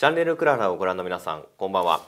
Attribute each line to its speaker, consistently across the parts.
Speaker 1: チャンネルクララをご覧の皆さんこんばんは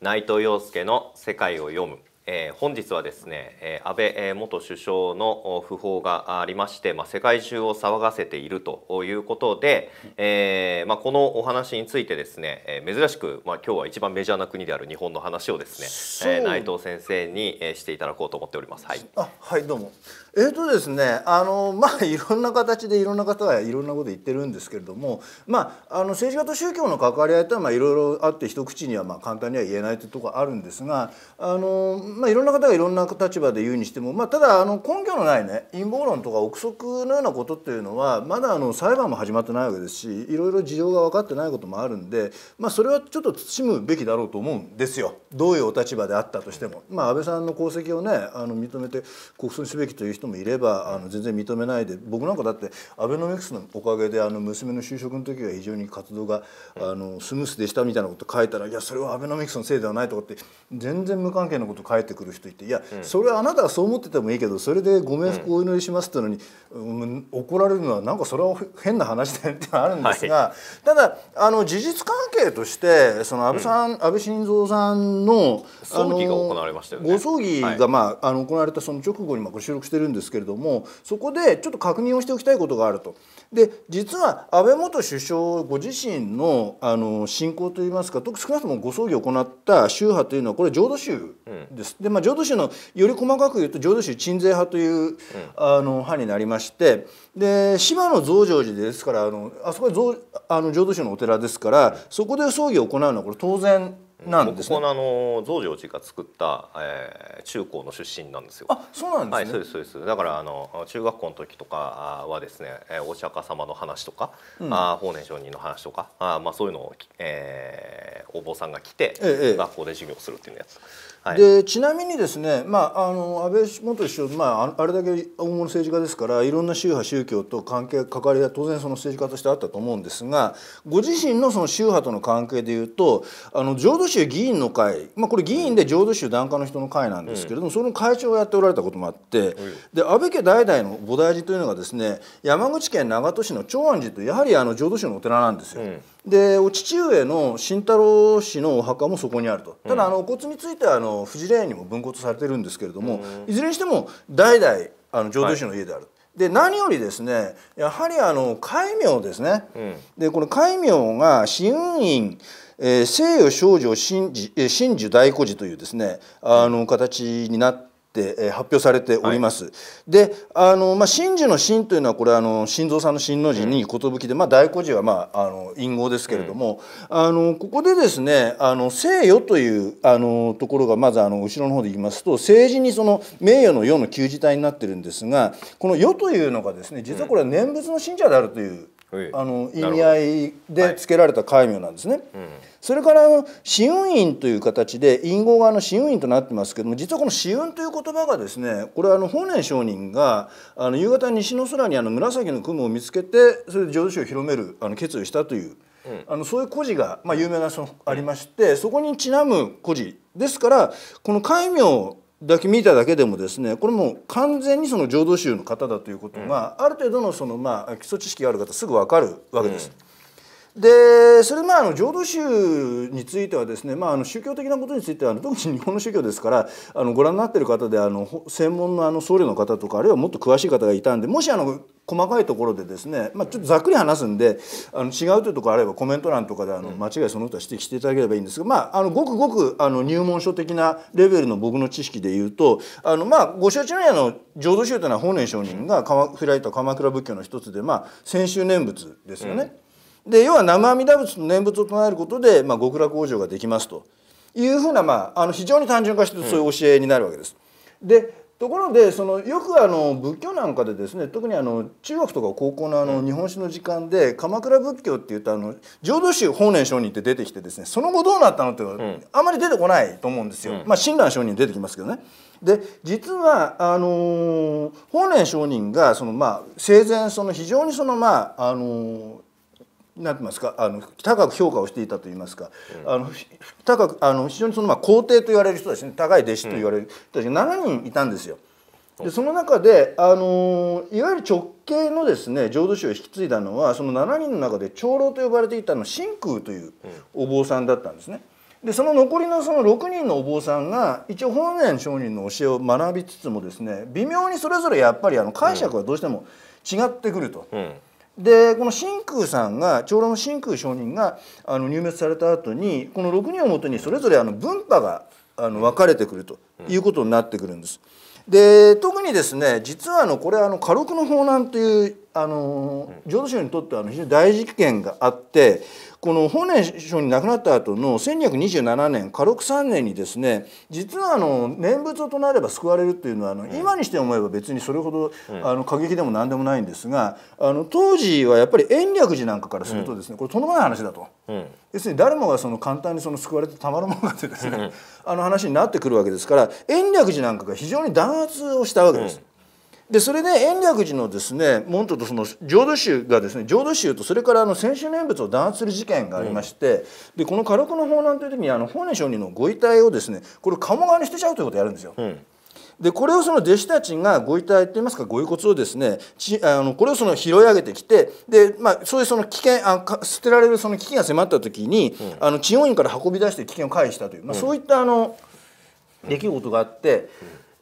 Speaker 1: 内藤陽介の世界を読む、えー、本日はですね、えー、安倍元首相の訃報がありまして、まあ、世界中を騒がせているということで、えーまあ、このお話についてですね、えー、珍しく、まあ、今日は一番メジャーな国である日本の話をですね、えー、内藤先生にしていただこうと思っております。はい、
Speaker 2: あはいどうもえっ、とですねあの まあいろんな形でいろんな方はいろんなこと言ってるんですけれども、まあ、あの政治家と宗教の関わり合いとはまあいろいろあって一口にはまあ簡単には言えないというところがあるんですがあの、まあ、いろんな方がいろんな立場で言うにしても、まあ、ただあの根拠のない、ね、陰謀論とか憶測のようなことっていうのはまだあの裁判も始まってないわけですしいろいろ事情が分かってないこともあるんで、まあ、それはちょっと慎むべきだろうと思うんですよどういうお立場であったとしても。まあ、安倍さんの功績を、ね、あの認めて国葬すべきという人人もいればあの全然認めないで僕なんかだってアベノミクスのおかげであの娘の就職の時は非常に活動があのスムースでしたみたいなこと書いたら「いやそれはアベノミクスのせいではない」とかって全然無関係なこと書いてくる人いて「いやそれはあなたがそう思っててもいいけどそれでご冥福をお祈りします」ってのに、怒られるのはなんかそれは変な話だよってあるんですが、ただあの事実関係としてその安倍さん、安倍晋三さんの葬儀が行われましたよね。ご葬儀が、まあ、あの行われたその直後にまあ収録してるんですけれどもそこでちょっと確認をしておきたいことがあると。で実は安倍元首相ご自身のあの信仰といいますか少なくともご葬儀を行った宗派というのはこれ浄土宗です。うん、でまあ、浄土宗のより細かく言うと浄土宗鎮西派という、うん、あの派になりましてで島の増上寺ですからあのあそこはあの浄土宗のお寺ですからそこで葬儀を行うのはこれ当然
Speaker 1: なんです、ね、ここのあの増上寺が作った、えー、中高の出身なんですよ。あ、そうなんですね。はい、そうですそうです。だからあの中学校の時とかはですね、えお釈迦様の話とか、うん、あ法然上人の話とか、あまあそういうのを、えー、お坊さんが来て、ええ、学校で授業するっていうやつ。はい、
Speaker 2: でちなみにですね、まあ、あの安倍元首相、まあ、あれだけ大物政治家ですからいろんな宗派宗教と関係関わりは当然その政治家としてあったと思うんですがご自身のその宗派との関係でいうとあの浄土宗議員の会、まあ、これ議員で浄土宗檀家の人の会なんですけれども、うん、その会長をやっておられたこともあって、うん、で安倍家代々の菩提寺というのがですね山口県長門市の長安寺とやはりあの浄土宗のお寺なんですよ。うんでお父上の慎太郎氏のお墓もそこにあるとただあのお骨についてはあの富士霊にも分骨されてるんですけれども、うん、いずれにしても代々あの浄土宗の家である。はいで何よりですねやはりあの戒名ですね、うん、でこの戒名が新雲院、えー、西洋少女真珠大孤児というですねあの形になってって発表されております。はい、であの、まあ、真珠の真というのはこれあの心臓さんの真の字に寿で、まあ、大古字は、まあ、あの隠語ですけれども、うん、あのここでですね「あの聖与」というあのところがまずあの後ろの方でいきますと政治にその名誉の世の旧字体になってるんですがこの「世」というのがですね実はこれは念仏の信者であるという。うんあの意味合いで付けられた戒名なんですね、はいうん、それから死雲院という形で隠語側の紫雲院となってますけども実はこの死雲という言葉がですねこれはあの法然上人があの夕方西の空にあの紫の雲を見つけてそれで浄土宗を広めるあの決意をしたという、あのそういう故事が、まあ、有名なそのありまして、そこにちなむ故事ですからこの戒名だけ見ただけでもですねこれも完全にその浄土宗の方だということが、うん、ある程度のその、まあ、基礎知識がある方すぐ分かるわけです。うんでそれまあの浄土宗についてはですね、まあ、あの宗教的なことについては特に日本の宗教ですからあのご覧になっている方であの専門のあの僧侶の方とかあるいはもっと詳しい方がいたんでもしあの細かいところでですね、まあ、ちょっとざっくり話すんであの違うというところあればコメント欄とかであの間違いそのは指摘していただければいいんですが、まあ、あのごくごくあの入門書的なレベルの僕の知識で言うとあの、まあ、ご承知のようにあの浄土宗というのは法然上人が開いた鎌倉仏教の一つで、まあ、先週念仏ですよね。うんで要は生阿弥陀仏と念仏を唱えることで、まあ、極楽往生ができますというふうな、まあ、あの非常に単純化してそういう教えになるわけです。うん、でところでそのよくあの仏教なんかでですね特にあの中国とか高校のあの日本史の時間で鎌倉仏教っていうとあの浄土宗法然上人って出てきてですねその後どうなったのってあんまり出てこないと思うんですよ。うん、まあ親鸞上人出てきますけどね。で実はあのー、法然上人がそのまあ生前その非常にそのまああのー、なんてますかあの高く評価をしていたといいますか、うん、あの高くあの非常にそのまあ皇帝と言われる人たち、ね、高い弟子と言われる人たちが7人いたんですよ。でその中で、あのー、いわゆる直系のですね浄土宗を引き継いだのはその7人の中で長老と呼ばれていたの真空というお坊さんだったんですね。でその残りのその6人のお坊さんが一応法然上人の教えを学びつつもですね微妙にそれぞれやっぱりあの解釈はどうしても違ってくると。うんうんでこの真空さんが長老の真空上人があの入滅された後にこの6人をもとにそれぞれあの分派があの分かれてくるということになってくるんです。で特にですね実はあのこれあの火録の法難というあの浄土宗にとっては非常に大事件があってこの法然上に亡くなった後の1227年嘉禄3年にですね実はあの念仏を唱えれば救われるというのはあの今にして思えば別にそれほどあの過激でも何でもないんですがあの当時はやっぱり延暦寺なんかからするとですねこれとんでもない話だと。要するに誰もがその簡単にその救われてたまるものかというですねあの話になってくるわけですから延暦寺なんかが非常に弾圧をしたわけです。でそれで延暦寺のですね門徒とその浄土宗がですね浄土宗とそれからあの先週念仏を弾圧する事件がありまして、うん、でこの火力の法難という時にあの法然上人のご遺体をですねこれ鴨川に捨てちゃうということをやるんですよ。うん、でこれをその弟子たちがご遺体といいますかご遺骨をですねちあのこれをその拾い上げてきてで、まあ、そういうその危険あ捨てられるその危機が迫った時に、うん、あの地方院から運び出して危険を回避したという、まあ、そういったあの、出来事があって、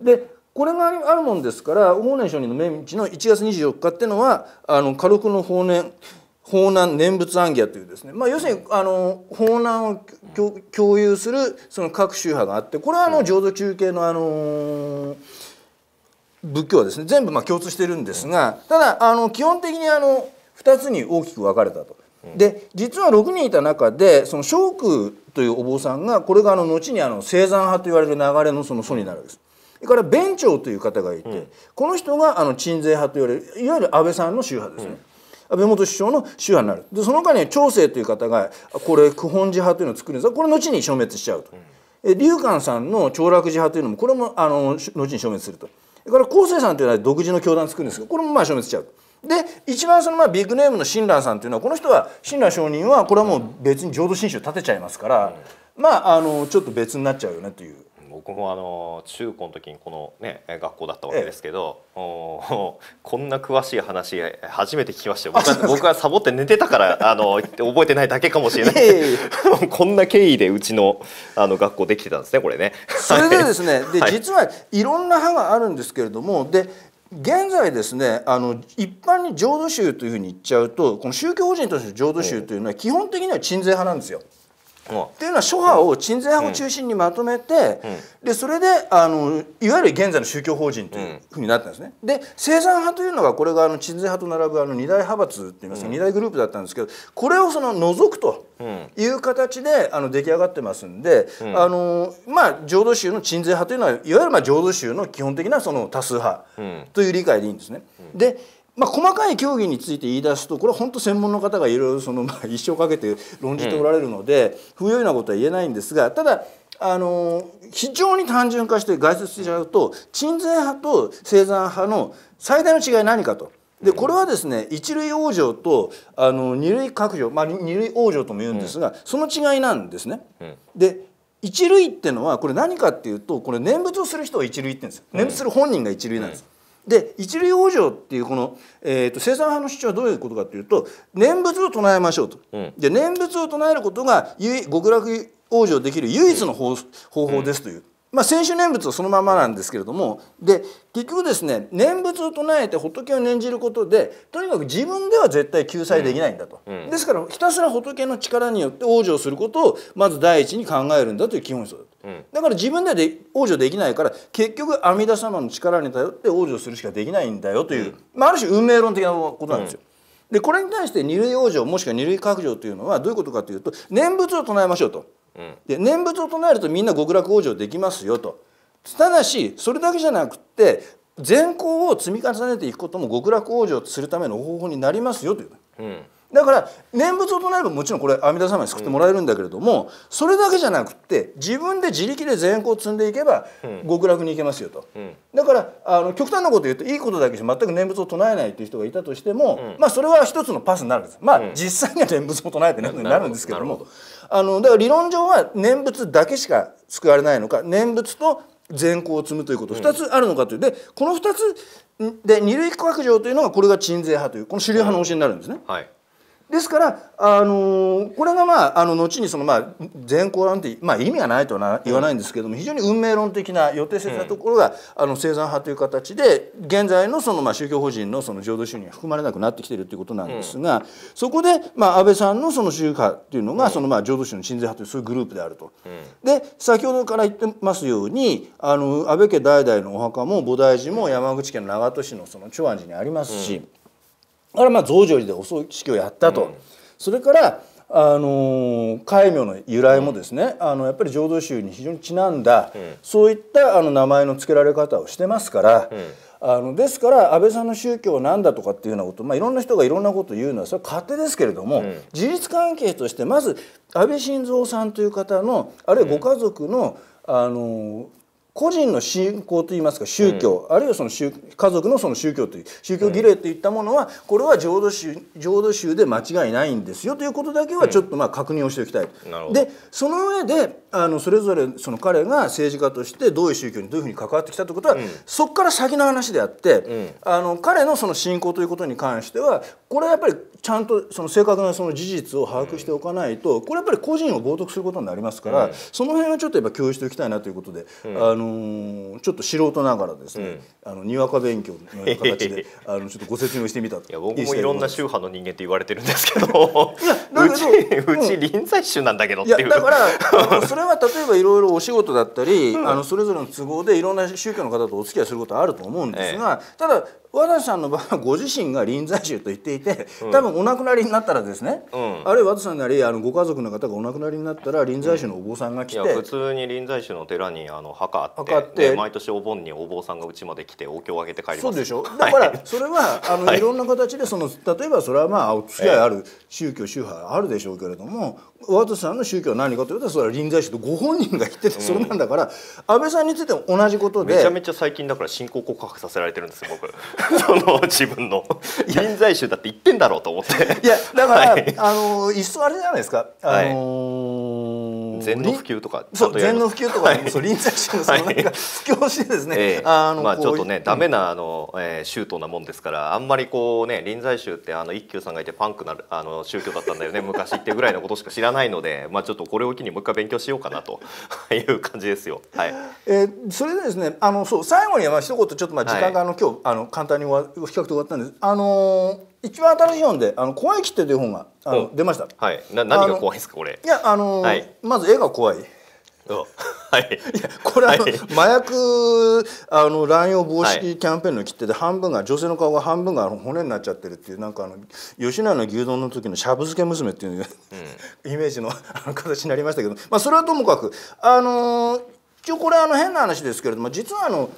Speaker 2: でこれがあるもんですから法然上人の命日の1月24日っていうのはあの火力の法然法難念仏暗記というですね、まあ、要するにあの法難を共有するその各宗派があってこれはあの浄土中継のあの仏教はですね全部まあ共通してるんですがただあの基本的にあの2つに大きく分かれたと。で実は6人いた中でその松空というお坊さんがこれがあの後にあの青山派と言われる流れのその祖になるんです。れから弁長という方がいて、うん、この人があの鎮西派と言われるいわゆる安倍さんの宗派ですね。安倍元首相の宗派になるでその他に長生という方がこれ九本寺派というのを作るんですがこれ後に消滅しちゃうと、うん、寛さんの長楽寺派というのもこれもあの後に消滅するとそれから昴生さんというのは独自の教団作るんですがこれもまあ消滅しちゃうと。で一番そのまあビッグネームの親鸞さんというのはこの人は親鸞上人はこれはもう別に浄土真宗立てちゃい
Speaker 1: ますから、う
Speaker 2: ん、まああのちょっと別になっちゃうよねという僕もあの中
Speaker 1: 高の時にこの、ね、学校だったわけですけど、ええ、おこんな詳しい話初めて聞きましたよ僕は僕はサボって寝てたからあの覚えてないだけかもしれない こんな経緯でうちのあの学校できてたんですねこれね。それでですね、で、はい、実
Speaker 2: はいろんな派があるんですけれどもで現在ですねあの一般に浄土宗というふうに言っちゃうとこの宗教法人として浄土宗というのは基本的には鎮税派なんですよ。っていうのは諸派を鎮西派を中心にまとめて、でそれであのいわゆる現在の宗教法人というふうになったんですね。で生産派というのがこれがあの鎮西派と並ぶあの二大派閥っていいますか、二大グループだったんですけどこれをその除くという形であの出来上がってますんで、あのまあ浄土宗の鎮西派というのはいわゆるまあ浄土宗の基本的なその多数派という理解でいいんですね。でまあ、細かい協議について言い出すとこれは本当専門の方がいろいろその、まあ、一生かけて論じておられるので、不用意なことは言えないんですがただあの非常に単純化して概説しちゃうと鎮西派と生産派の最大の違い何かと。でこれはですね一類往生とあの二類各僚、まあ、二類往生とも言うんですが、うん、その違いなんですね。うん、で一類ってのはこれ何かっていうとこれ念仏をする人は一類って言うんです念仏する本人が一類なんです。で一流往生っていうこの、えーと、生産派の主張はどういうことかというと念仏を唱えましょうと、うん、で念仏を唱えることが極楽往生できる唯一の方うん、方法ですという、まあ、先週念仏はそのままなんですけれどもで結局ですね念仏を唱えて仏を念じることでとにかく自分では絶対救済できないんだと、うん、ですからひたすら仏の力によって往生することをまず第一に考えるんだという基本思想だと。だから自分でで往生できないから結局阿弥陀様の力に頼って往生するしかできないんだよという、うん、まあ、ある種運命論的なことなんですよ。うん、でこれに対して二類往生もしくは二類閣定というのはどういうことかというと念仏を唱えましょうと、で念仏を唱えるとみんな極楽往生できますよとただしそれだけじゃなくて善行を積み重ねていくことも極楽往生するための方法になりますよという。うんだから念仏を唱えればもちろんこれ阿弥陀様に救ってもらえるんだけれども、うん、それだけじゃなくて自分で自力で善行を積んでいけば極楽に行けますよと、うん、だからあの極端なこと言うといいことだけじゃ全く念仏を唱えないっていう人がいたとしても、うん、まあそれは一つのパスになるんですまあ、実際には念仏も唱えてないことになるんですけどもあのだから理論上は念仏だけしか救われないのか念仏と善行を積むということ2つあるのかという、でこの2つで二類拡張というのがこれが鎮税派というこの主流派の教えになるんですね。はいですから、あのー、これが、まあ、あの後にその、まあ、善行なんて、まあ、意味がないとは言わないんですけども、非常に運命論的な予定性なところが、うん、あの生産派という形で現在のその、まあ、宗教法人のその浄土宗には含まれなくなってきているということなんですが、うん、そこで、まあ、安倍さんのその宗派というのが、うん、その、まあ、浄土宗の親善派というそういうグループであると。で先ほどから言ってますようにあの安倍家代々のお墓も菩提寺も山口県長門市のその長安寺にありますし。からまあ増上寺でお葬式をやったと、うん、それからあの戒名の由来もですね、あのやっぱり浄土宗に非常にちなんだ、そういったあの名前の付けられ方をしてますから、あのですから安倍さんの宗教は何だとかっていうようなこと、まあ、いろんな人がいろんなことを言うのはそれは勝手ですけれども、うん、事実関係としてまず安倍晋三さんという方のあるいはご家族の、うん、あの個人の信仰といいますか宗教、うん、あるいはその宗家族のその宗教という宗教儀礼といったものは、これは浄土宗浄土宗で間違いないんですよということだけはちょっとまあ確認をしておきたい、うん、でその上であのそれぞれその彼が政治家としてどういう宗教にどういうふうに関わってきたということは、うん、そこから先の話であって、あの彼のその信仰ということに関してはこれはやっぱりちゃんとその正確なその事実を把握しておかないと、これやっぱり個人を冒涜することになりますから、その辺はちょっとやっぱ共有しておきたいなということで、あのちょっと素人ながらですね、あのにわか勉強のような形で あのちょっとご説明してみたといや僕もいろんな
Speaker 1: 宗派の人間って言われてるんですけどいやだうどうち臨済宗なんだけどっていういやだから それは例えばいろいろお仕事だったり、あのそれぞれの都合でいろんな
Speaker 2: 宗教の方とお付き合いすることはあると思うんですが、ただ和田さんの場合は ご自身が臨済宗
Speaker 1: と言っていて多分お
Speaker 2: 亡くなりになったらです
Speaker 1: ね、うん、
Speaker 2: あるいは和田さんなりあのご家族の方がお亡くなりになったら臨済宗のお坊さんが来て、うん、普
Speaker 1: 通に臨済宗の寺にあの墓あってあって、毎年お盆にお坊さんがうちまで来てお経をあげて帰りますそうでしょだからそれ
Speaker 2: は、あの、い、いろんな形でその例えばそれはまあお付き合いある宗教宗派あるでしょうけれどもワトさんの宗教は何かというとそれは臨済宗とご本人が言ってたそれなんだから、安倍さんについても同じことでめちゃ
Speaker 1: めちゃ最近だから信仰告白させられてるんです僕 その自分の臨済宗だって言ってんだろうと思っていやだから、はい、あのいっそあれじゃないですかあの、はい禅の普及とかそう禅の普及とか、そ臨済宗のその
Speaker 2: なんしてですね、えー、あのまあちょっとねダメ
Speaker 1: なあの、えー、宗徒なもんですからあんまりこうね臨済宗ってあの一休さんがいてパンクなあの宗教だったんだよね 昔ってぐらいのことしか知らないのでまあちょっとこれを機にもう一回勉強しようかなと いう感じですよ。はい。
Speaker 2: えー、それでですねあのそう最後にまあ一言ちょっとまあ時間が、あの今日あの簡単に比較と終わったんですあのー一番新しい本で「あの怖い切手」という本があの出ました
Speaker 1: はいな何が怖いですかこ
Speaker 2: れいやあの、はい、まず絵が怖いはい、いやこれあの、麻薬あの乱用防止キャンペーンの切手で半分が女性の顔が半分が骨になっちゃってるっていうなんかあの吉野の牛丼の時のしゃぶ漬け娘っていう、うん、イメージのあの形になりましたけど、まあ、それはともかくあの一応これあの変な話ですけれども実はあの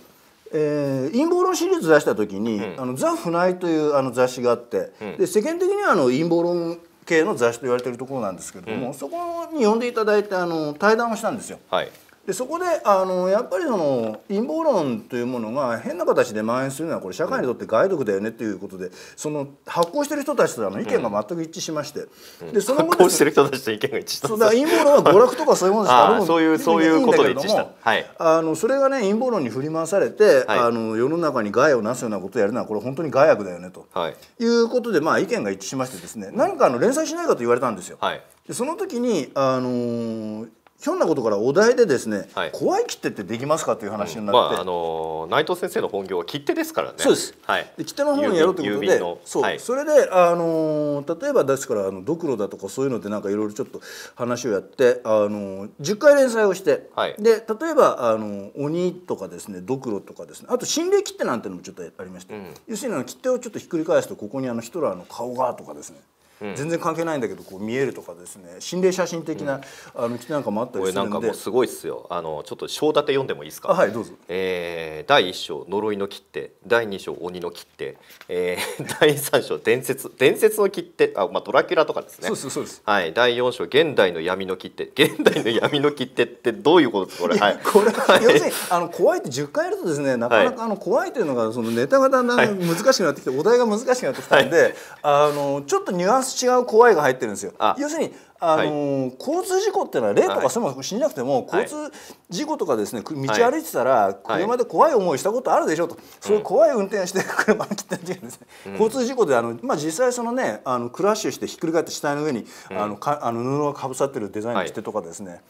Speaker 2: えー、陰謀論シリーズ出した時に「うん、あのザ・フナイ」というあの雑誌があって、うん、で世間的にはあの陰謀論系の雑誌と言われてるところなんですけれども、うん、そこに呼んでいただいてあの対談をしたんですよ。はい、でそこであのやっぱりその陰謀論というものが変な形で蔓延するのはこれ社会にとって害毒だよねということでその発行してる人たちとの意見が全く一致しまして、うん、でその後発行して
Speaker 1: る人たちと意見が一致したそうだ陰
Speaker 2: 謀論は娯楽とかそういうものすかあそういうそういうことで一致した、はい、あのそれがね陰謀論に振り回されて、はい、あの世の中に害をなすようなことをやるのはこれ本当に害悪だよねと、はい、いうことで、まあ、意見が一致しましてですね何かあの連載しないかと言われたんですよ。はい、でその時にあのーひょんなことからお題でですね、はい、怖い切手ってできますかという話になって、うんまあ、あ
Speaker 1: のー、内藤先生の本業は切手ですからねそうです、はい、で切手の本をやろうということでそう、はい、そ
Speaker 2: れで、あのー、例えばですからあのドクロだとかそういうのでなんかいろいろちょっと話をやって、あのー、10回連載をして、はい、で例えば、あの鬼とかですねドクロとかですねあと心霊切手なんてのもちょっとありまして、うん、要するに切手をちょっとひっくり返すとここにあのヒト
Speaker 1: ラーの顔がとか
Speaker 2: ですね全然関係ないんだけどこう見えるとかですね心霊写真的な、うん、あの記なんかもあったりするんでなんかもうす
Speaker 1: ごいっすよあのちょっと章立て読んでもいいですかはいどうぞ、えー、第一章呪いの切手第二章鬼の切手、えー、第三章伝説伝説の切手あ、まあ、ドラキュラとかですねそうそうそうですはい第四章現代の闇の切手現代の闇の切手ってどういうことですかこれ、はい、これ、はい、要す
Speaker 2: るにあの怖いって十回やるとですねなかなか、あの怖いというのがそのネタがだんだん難しくなってきて、お題が難しくなってきたんで、あのちょっとニュアンスス違う怖いが入ってるんですよ要するにあのーはい、交通事故っていうのは例とかそのも死んなくても、はい、交通事故とかですね道歩いてたら車で怖い思いしたことあるでしょと、はい、そういう怖い運転して車に切った事件ですね、うん、交通事故であの、まあ、実際そのねあのクラッシュしてひっくり返って死体の上に、うん、あのかあの布がかぶさってるデザインのしてとかですね、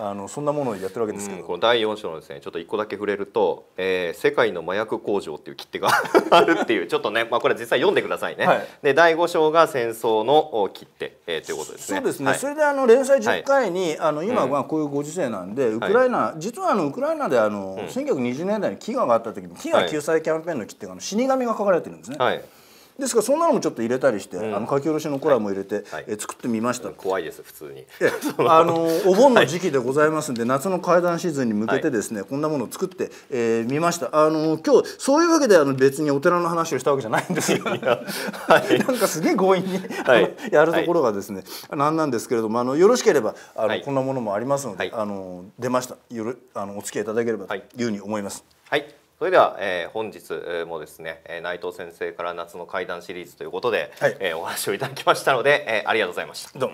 Speaker 2: あのそんなものをやってるわけですけど、うん、こ
Speaker 1: の第4章のですねちょっと1個だけ触れると、えー「世界の麻薬工場」っていう切手があるっていうちょっとね、まあ、これ実際読んでくださいね、はい、で第5章が戦争の切手、えー、ということですねそうですね、はい、そ
Speaker 2: れであの連載10回に、はい、あの今はこういうご時世なんで、うん、ウクライナ、実はあのウクライナであの、うん、1920年代に飢餓があった時に飢餓救済キャンペーンの切手があの死神が書かれてるんですね、はいですからそんなのもちょっと入れたりして、うん、あの書き下ろしのコラムを入れて、はいはい、え作ってみました、怖いです普通に あのお盆の時期でございますんで、はい、夏の怪談シーズンに向けてですね、こんなものを作ってみ、えー、ましたあの今日そういうわけであの別にお寺の話をしたわけじゃないんですよ、はい、なんかすげえ強引に、やるところがですね、はい、なんなんですけれどもあのよろしければあの、こんなものもありますので、あの出ましたよろあのお付き合いいただければというふうに思います。
Speaker 1: はいそれでは、えー、本日もですねえ内藤先生から夏の怪談シリーズということで、はい、えー、お話をいただきましたので、えー、ありがとうございましたどう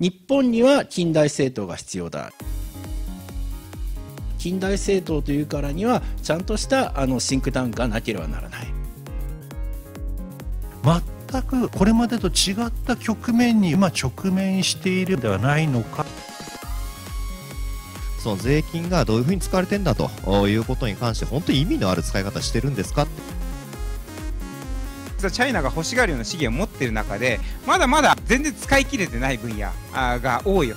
Speaker 2: 日本には近代政党が必要だ近代政党というからにはちゃんとしたあのシンクタンクがなければならない
Speaker 1: 全くこれまでと違った局面に今直面しているではないのか。その税金がどういうふうに使われてんだということに関して本当に意味のある使い方してるんですかチャイナが欲し
Speaker 2: がるような資源を持ってる中でまだまだ全然使い切れてない分野が多いよ。